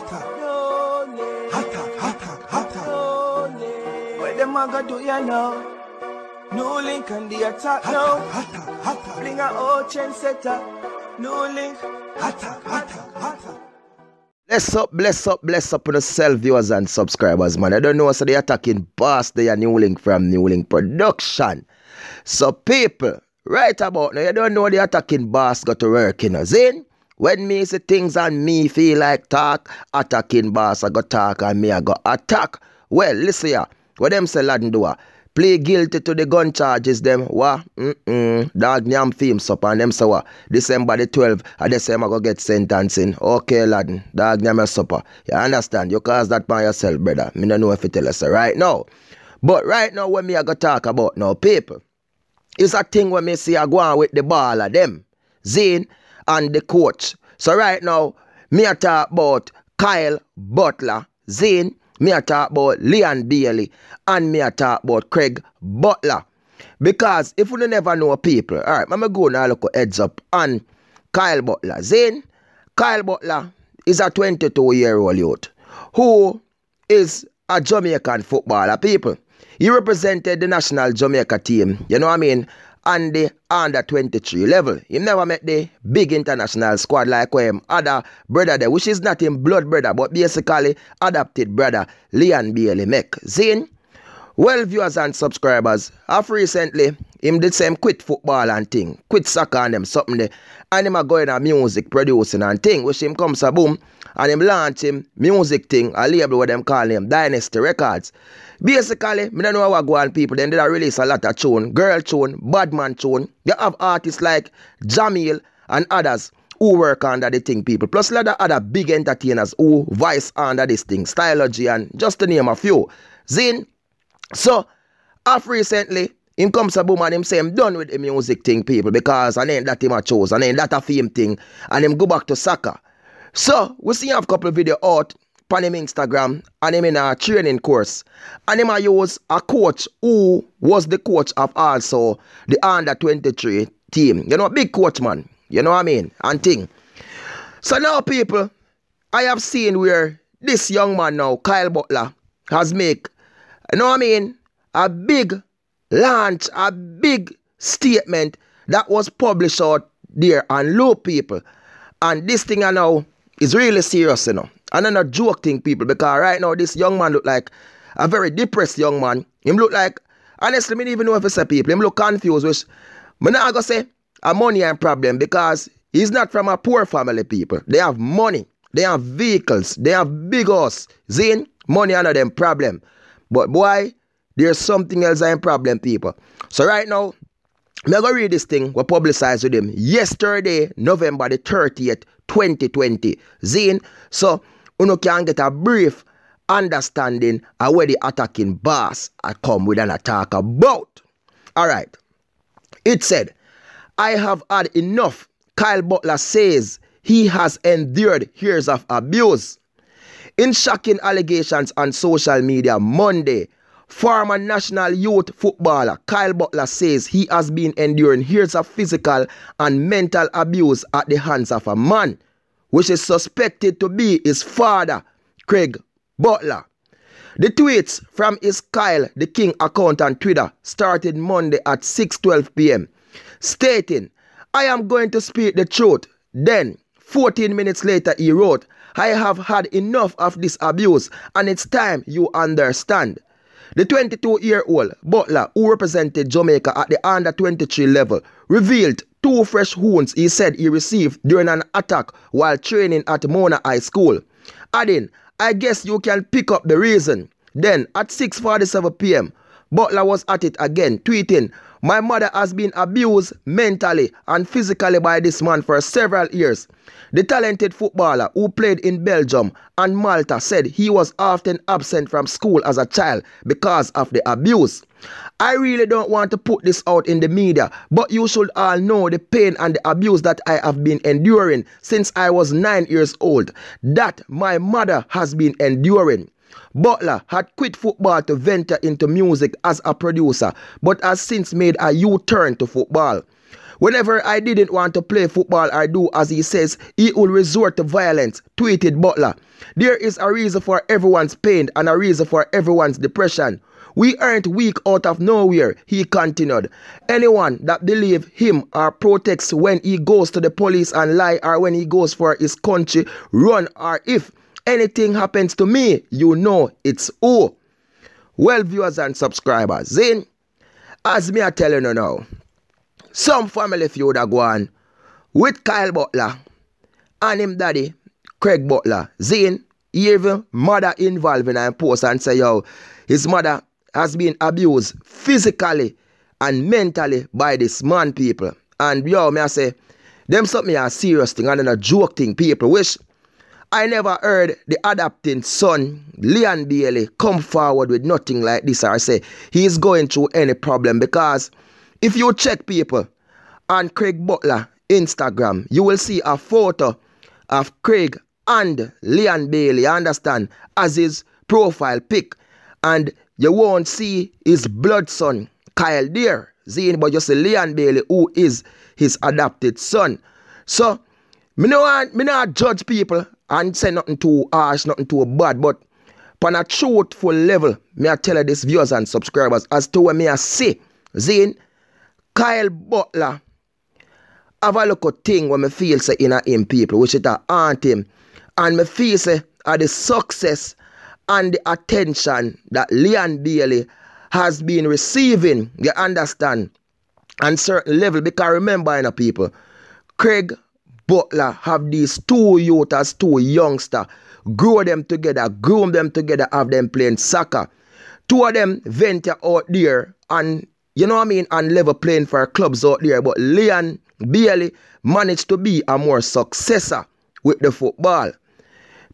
hata hata hata hata where them a do ya now no link and the attack now hata hata bring a old chain setter no link hata hata hata Bless up, bless up, bless up on self viewers and subscribers, man. I don't know what's so the attacking boss, they are New Link from New Link Production. So, people, right about now, you don't know the attacking boss got to work in us, in. When me see things and me feel like talk, attacking boss, I go talk and me I go attack. Well, listen here. What them say lad do? Play guilty to the gun charges them. What? Mm-mm. Dog nyam theme up and them say what? December the 12th, I they say I go get sentencing. Okay, lad. Dog nyam supper. You understand? You cause that by yourself, brother. Me no know if you tell us right now. But right now, when me I go talk about now, people, is a thing when me see I go on with the ball of them. Zane, and the coach. So right now, me a talk about Kyle Butler, Zane, me a talk about Leon Bailey, and me a talk about Craig Butler. Because if we never know people, all right, I'm going to look heads up on Kyle Butler. Zane, Kyle Butler is a 22 year old youth who is a Jamaican footballer, people. He represented the national Jamaica team, you know what I mean, and the under 23 level. He never met the big international squad like him other brother there, which is not him blood brother, but basically adopted brother Leon Bailey Mac. Zane, well viewers and subscribers, have recently him did same quit football and thing, quit soccer and them something there, and him a going a music producing and thing, which him comes a boom and him launch him music thing, a label what them call him Dynasty Records. Basically, me don't know how go on people. Then they release a lot of tune, girl tune, badman tune. You have artists like Jamil and others who work under the thing, people. Plus a lot of other big entertainers who vice under this thing, Stylogy and just to name a few. Zin. So, half recently, him comes a boom and him say, I'm done with the music thing, people, because I ain't that him a chose, and ain't that a fame thing, and him go back to soccer. So, we see have have couple video out on him Instagram and him in a training course. And him I use a coach who was the coach of also the under 23 team. You know, big coach man. You know what I mean? And thing. So now people, I have seen where this young man now, Kyle Butler, has make, you know what I mean, a big launch, a big statement that was published out there and low people. And this thing I know is really serious, you know. And I'm not joking, people, because right now this young man look like a very depressed young man. Him look like, honestly, me even know if it's a people. Him look confused, which me not gonna say a money and problem because he's not from a poor family, people. They have money, they have vehicles, they have big house. Zane, money under them problem. But boy, there's something else I'm problem, people. So right now, me go read this thing we publicized with him yesterday, November the 30th, 2020. Zane, so Uno can get a brief understanding of where the attacking boss I come with an attack about. Alright. It said, I have had enough. Kyle Butler says he has endured years of abuse. In shocking allegations on social media Monday, former national youth footballer Kyle Butler says he has been enduring years of physical and mental abuse at the hands of a man which is suspected to be his father, Craig Butler. The tweets from his Kyle the King account on Twitter started Monday at 6:12 p.m. stating, "I am going to speak the truth." Then, 14 minutes later he wrote, "I have had enough of this abuse and it's time you understand." The 22-year-old Butler, who represented Jamaica at the under 23 level, revealed two fresh wounds he said he received during an attack while training at Mona High School. Adding, I guess you can pick up the reason. Then, at 6.47 p.m., Butler was at it again, tweeting, My mother has been abused mentally and physically by this man for several years. The talented footballer who played in Belgium and Malta said he was often absent from school as a child because of the abuse. I really don't want to put this out in the media, but you should all know the pain and the abuse that I have been enduring since I was nine years old, that my mother has been enduring. Butler had quit football to venture into music as a producer, but has since made a U turn to football. Whenever I didn't want to play football or do as he says, he will resort to violence, tweeted Butler. There is a reason for everyone's pain and a reason for everyone's depression. We aren't weak out of nowhere, he continued. Anyone that believe him or protests when he goes to the police and lie or when he goes for his country, run or if anything happens to me, you know it's who. Well, viewers and subscribers, Zin, as me are telling you now, some family feud are going with Kyle Butler and him daddy, Craig Butler. Zin, even mother involved in a post and say, yo, his mother has been abused physically and mentally by this man, people. And yo, me I say, them something a serious thing and then a joke thing, people. wish. I never heard the adopted son, Leon Daly, come forward with nothing like this or say he's going through any problem because if you check people on Craig Butler Instagram, you will see a photo of Craig and Leon Bailey, I understand, as his profile pic. And you won't see his blood son, Kyle Deer, Zin, but you see Leon Bailey, who is his adopted son. So, me no, me no judge people and say nothing too harsh, nothing too bad, but on a truthful level, me I tell you this viewers and subscribers as to what me I say, Zane, Kyle Butler have a look at thing when me feel say in him people, which it a haunt him. And me feel say uh, the success and the attention that Leon Bailey has been receiving, you understand, on certain level. Because remember, you know, people, Craig Butler have these two youth as two youngster. Grow them together, groom them together, have them playing soccer. Two of them venture out there and you know what I mean and level playing for clubs out there. But Leon Bailey managed to be a more successor with the football.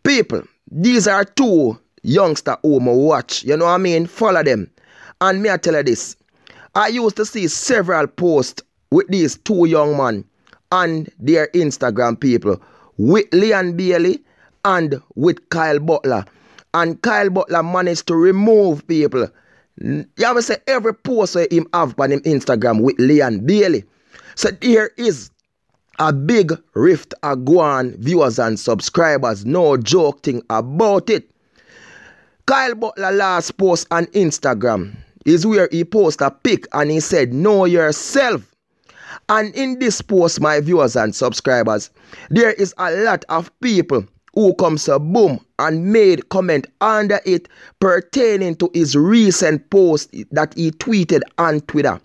People, these are two youngster who I watch. You know what I mean? Follow them. And me I tell you this. I used to see several posts with these two young men and their Instagram people with Leon Bailey and with Kyle Butler. And Kyle Butler managed to remove people. You have to say every post him have on him Instagram with Leon Bailey. So here is a big rift a going viewers and subscribers. No joke thing about it. Kyle Butler last post on Instagram is where he posted a pic and he said, Know yourself. And in this post, my viewers and subscribers, there is a lot of people who comes a boom and made comment under it pertaining to his recent post that he tweeted on Twitter.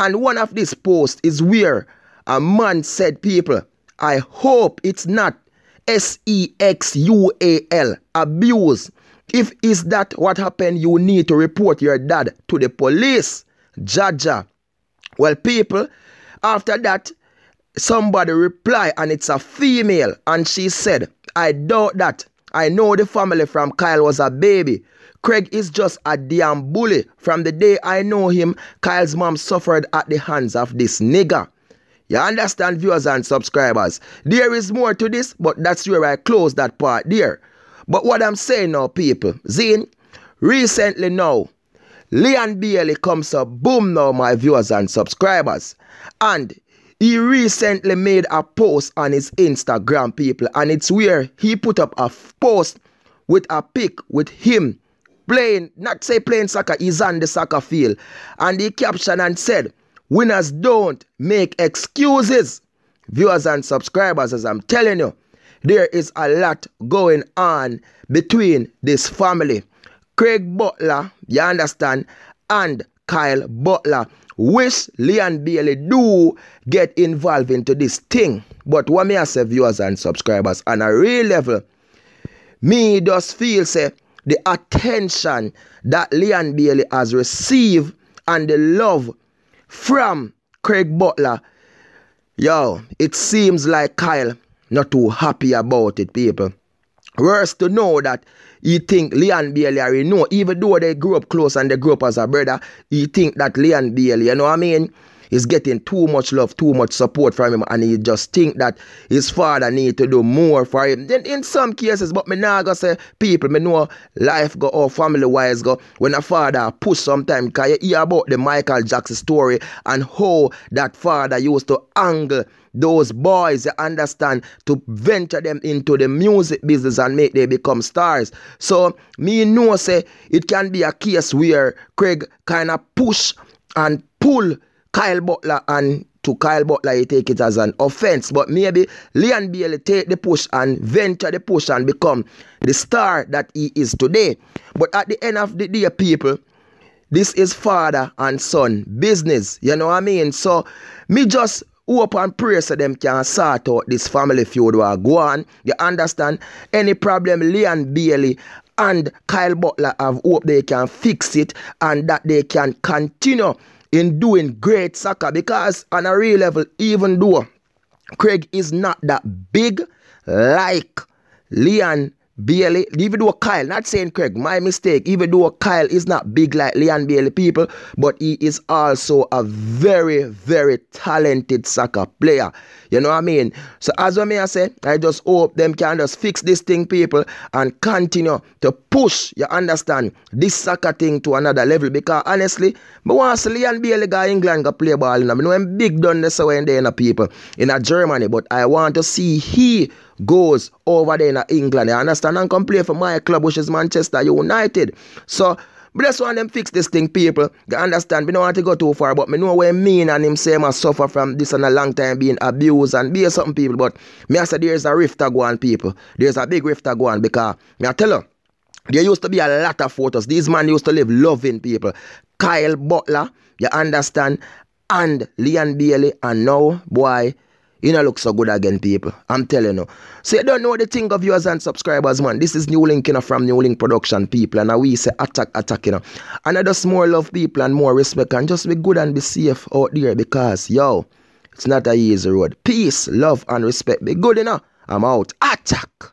And one of these posts is where a man said, people, I hope it's not S-E-X-U-A-L, abuse. If is that what happened, you need to report your dad to the police. Jaja. Well, people, after that, somebody reply and it's a female and she said, I doubt that. I know the family from Kyle was a baby. Craig is just a damn bully. From the day I know him, Kyle's mom suffered at the hands of this nigger. You understand, viewers and subscribers? There is more to this, but that's where I close that part there. But what I'm saying now, people, Zine, recently now, Leon Bailey comes up, boom now my viewers and subscribers. And he recently made a post on his Instagram people and it's where he put up a post with a pic with him playing, not say playing soccer, he's on the soccer field. And he captioned and said, winners don't make excuses. Viewers and subscribers, as I'm telling you, there is a lot going on between this family. Craig Butler, you understand, and Kyle Butler. Wish Leon Bailey do get involved into this thing. But what me I say viewers and subscribers on a real level, me just feel say the attention that Leon Bailey has received and the love from Craig Butler, yo, it seems like Kyle not too happy about it, people. Worse to know that he think Leon Bailey you know, even though they grew up close and they grew up as a brother, he think that Leon Bailey, you know what I mean? He's getting too much love, too much support from him, and he just think that his father need to do more for him. Then in some cases, but me now go say people, me know life go or family wise go when a father push sometime Can you hear about the Michael Jackson story and how that father used to angle those boys, you understand, to venture them into the music business and make they become stars. So me know say it can be a case where Craig kind of push and pull Kyle Butler and to Kyle Butler, he take it as an offense. But maybe Leon Bailey take the push and venture the push and become the star that he is today. But at the end of the day, people, this is father and son business. You know what I mean? So me just hope and pray so them can sort out this family feud will go on. You understand? Any problem Leon Bailey and Kyle Butler have hope they can fix it and that they can continue in doing great soccer because on a real level, even though Craig is not that big like Leon Bailey, even though Kyle, not saying Craig, my mistake, even though Kyle is not big like Leon Bailey people, but he is also a very, very talented soccer player. You know what I mean? So as I may I say, I just hope them can just fix this thing, people, and continue to push, you understand, this soccer thing to another level. Because honestly, but once to see Leon Bailey England go play ball. You know, I know him big done this way in there, you people, in a Germany, but I want to see he goes over there in uh, England. You understand? And come play for my club, which is Manchester United. So Bless one them fix this thing, people. They understand. We don't want to go too far, but me know what I mean and him say I suffer from this and a long time being abused and be something people. But me I say there's a rift go on, people. There's a big rift go on because me I tell you, there used to be a lot of photos. These man used to live loving people. Kyle Butler, you understand, and Leon Bailey, and now boy you know, look so good again, people. I'm telling you. So you don't know the thing of viewers and subscribers, man. This is New Link, you know, from New Link Production, people. And we say attack, attack, you know. And I just more love people and more respect and just be good and be safe out there because, yo, it's not a easy road. Peace, love, and respect. Be good, you know. I'm out. Attack.